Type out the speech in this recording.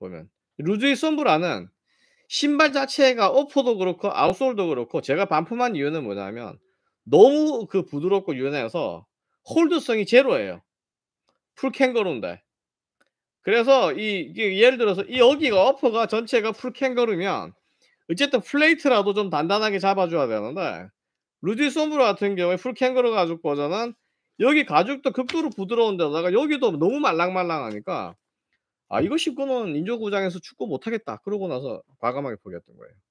보면 루즈의 선브라는 신발 자체가 어퍼도 그렇고 아웃솔도 그렇고 제가 반품한 이유는 뭐냐면 너무 그 부드럽고 유연해서 홀드성이 제로예요. 풀 캥거루인데. 그래서 이, 예를 들어서 이 여기가 어퍼가 전체가 풀 캥거루면 어쨌든 플레이트라도 좀 단단하게 잡아줘야 되는데 루디 솜브라 같은 경우에 풀 캥거루 가죽 버전은 여기 가죽도 극도로 부드러운데다가 여기도 너무 말랑말랑하니까 아 이거 19는 인조 구장에서 축구 못하겠다. 그러고 나서 과감하게 포기했던 거예요.